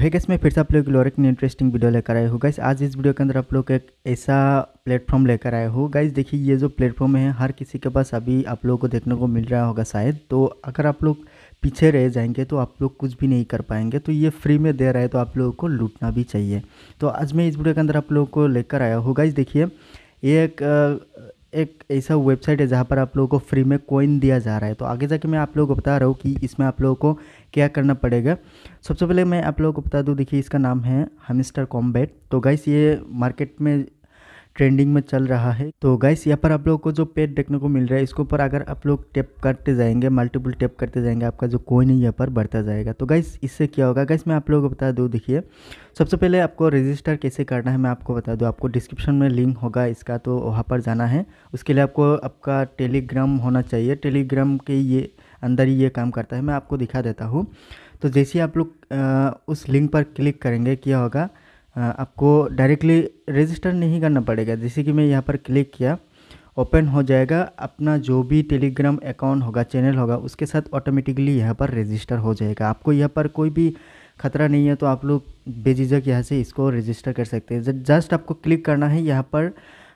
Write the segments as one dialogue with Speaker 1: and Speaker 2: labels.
Speaker 1: है गैस मैं फिर से आप लोग और ने इंटरेस्टिंग वीडियो लेकर आया हो गैस आज इस वीडियो के अंदर आप लोग एक ऐसा प्लेटफॉर्म लेकर आए हो गाइज देखिए ये जो प्लेटफॉर्म है हर किसी के पास अभी आप लोगों को देखने को मिल रहा होगा शायद तो अगर आप लोग पीछे रह जाएंगे तो आप लोग कुछ भी नहीं कर पाएंगे तो ये फ्री में दे रहा है तो आप लोगों को लूटना भी चाहिए तो आज मैं इस वीडियो के अंदर आप लोगों को लेकर आया हूँ गाइज देखिए ये एक एक ऐसा वेबसाइट है जहाँ पर आप लोगों को फ्री में कोइन दिया जा रहा है तो आगे जाके मैं आप लोगों को बता रहा हूँ कि इसमें आप लोगों को क्या करना पड़ेगा सबसे पहले मैं आप लोगों को बता दूँ देखिए इसका नाम है हमिस्टर कॉम्बैट तो गाइस ये मार्केट में ट्रेंडिंग में चल रहा है तो गाइस यहाँ पर आप लोगों को जो पेड देखने को मिल रहा है इसके ऊपर अगर आप लोग टेप करते जाएंगे मल्टीपल टेप करते जाएंगे आपका जो कोई नहीं यहाँ पर बढ़ता जाएगा तो गाइस इससे क्या होगा गाइस मैं आप लोगों को बता दूँ देखिए सबसे पहले आपको रजिस्टर कैसे करना है मैं आपको बता दूँ आपको डिस्क्रिप्शन में लिंक होगा इसका तो वहाँ पर जाना है उसके लिए आपको आपका टेलीग्राम होना चाहिए टेलीग्राम के ये अंदर ही ये काम करता है मैं आपको दिखा देता हूँ तो जैसे आप लोग उस लिंक पर क्लिक करेंगे क्या होगा आपको डायरेक्टली रजिस्टर नहीं करना पड़ेगा जैसे कि मैं यहाँ पर क्लिक किया ओपन हो जाएगा अपना जो भी टेलीग्राम अकाउंट होगा चैनल होगा उसके साथ ऑटोमेटिकली यहाँ पर रजिस्टर हो जाएगा आपको यहाँ पर कोई भी खतरा नहीं है तो आप लोग बेझिझक यहाँ से इसको रजिस्टर कर सकते हैं जस्ट आपको क्लिक करना है यहाँ पर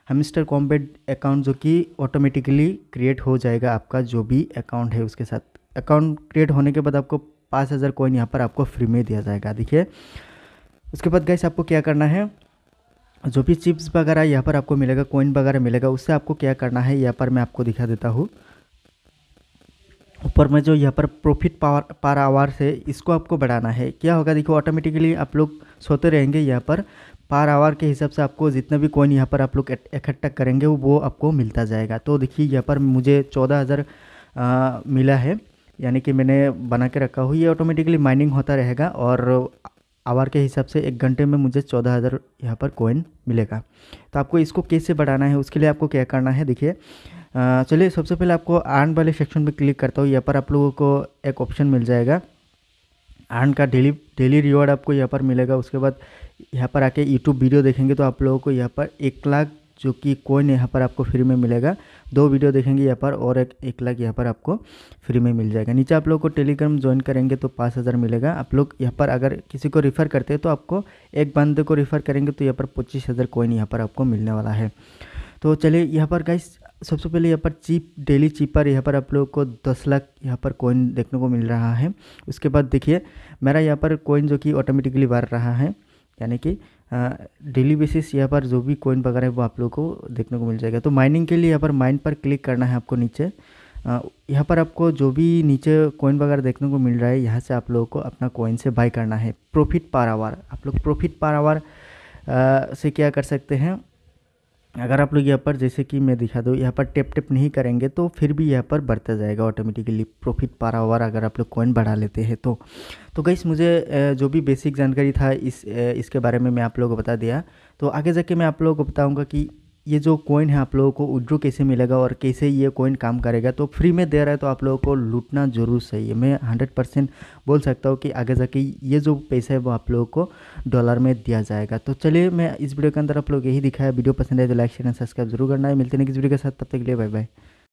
Speaker 1: हमिस्टर कॉम्बेड अकाउंट जो कि ऑटोमेटिकली क्रिएट हो जाएगा आपका जो भी अकाउंट है उसके साथ अकाउंट क्रिएट होने के बाद आपको पाँच हज़ार कॉइन यहाँ पर आपको फ्री में दिया जाएगा देखिए उसके बाद गैस आपको क्या करना है जो भी चिप्स वगैरह यहाँ पर आपको मिलेगा कोइन वगैरह मिलेगा उससे आपको क्या करना है यहाँ पर मैं आपको दिखा देता हूँ ऊपर में जो यहाँ पर प्रॉफिट पावर पर आवर से इसको आपको बढ़ाना है क्या होगा देखो ऑटोमेटिकली आप लोग सोते रहेंगे यहाँ पर पार आवर के हिसाब से आपको जितना भी कोइन यहाँ पर आप लोग इकट्ठा करेंगे वो आपको मिलता जाएगा तो देखिए यहाँ पर मुझे चौदह हज़ार मिला है यानी कि मैंने बना के रखा हुआ ये ऑटोमेटिकली माइनिंग होता रहेगा और आवर के हिसाब से एक घंटे में मुझे चौदह हज़ार यहाँ पर कोइन मिलेगा तो आपको इसको कैसे बढ़ाना है उसके लिए आपको क्या करना है देखिए चलिए सबसे पहले आपको आर्न वाले सेक्शन में क्लिक करता हूँ यहाँ पर आप लोगों को एक ऑप्शन मिल जाएगा आर्न का डेली डेली रिवॉर्ड आपको यहाँ पर मिलेगा उसके बाद यहाँ पर आके यूट्यूब वीडियो देखेंगे तो आप लोगों को यहाँ पर एक लाख जो कि कोइन यहाँ पर आपको फ्री में मिलेगा दो वीडियो देखेंगे यहाँ पर और एक एक लाख यहाँ पर आपको फ्री में मिल जाएगा नीचे आप लोग को टेलीग्राम ज्वाइन करेंगे तो पाँच हज़ार मिलेगा आप लोग यहाँ पर अगर किसी को रेफ़र करते हैं तो आपको एक बंदे को रेफ़र करेंगे तो यहाँ पर पच्चीस हज़ार कोइन यहाँ पर आपको मिलने वाला है तो चलिए यहाँ पर गाइस सबसे पहले यहाँ पर चीप डेली चीपर यहाँ पर आप लोगों को दस लाख यहाँ पर कोइन देखने को मिल रहा है उसके बाद देखिए मेरा यहाँ पर कोइन जो कि ऑटोमेटिकली बढ़ रहा है यानी कि डेली बेसिस यहाँ पर जो भी कॉइन वगैरह है वो आप लोग को देखने को मिल जाएगा तो माइनिंग के लिए यहाँ पर माइन पर क्लिक करना है आपको नीचे यहाँ पर आपको जो भी नीचे कोइन वगैरह देखने को मिल रहा है यहाँ से आप लोगों को अपना कॉइन से बाई करना है प्रॉफिट पर आवर आप लोग प्रॉफिट पर आवर से क्या कर सकते हैं अगर आप लोग यहाँ पर जैसे कि मैं दिखा दूँ यहाँ पर टेप टेप नहीं करेंगे तो फिर भी यहाँ पर बढ़ता जाएगा ऑटोमेटिकली प्रॉफिट पर आवर अगर आप लोग कॉइन बढ़ा लेते हैं तो तो गई मुझे जो भी बेसिक जानकारी था इस इसके बारे में मैं आप लोगों को बता दिया तो आगे जाके मैं आप लोगों को बताऊँगा कि ये जो कॉइन है आप लोगों को उड्रो कैसे मिलेगा और कैसे ये कॉइन काम करेगा तो फ्री में दे रहा है तो आप लोगों को लूटना जरूर सही है मैं हंड्रेड परसेंट बोल सकता हूँ कि आगे जाके ये जो पैसा है वो आप लोगों को डॉलर में दिया जाएगा तो चलिए मैं इस वीडियो के अंदर आप लोग यही दिखाया वीडियो पसंद है तो लाइक शेयर एंड सब्सक्राइब जरूर करना है मिलते हैं किस वीडियो के साथ तब तक के लिए बाय बाय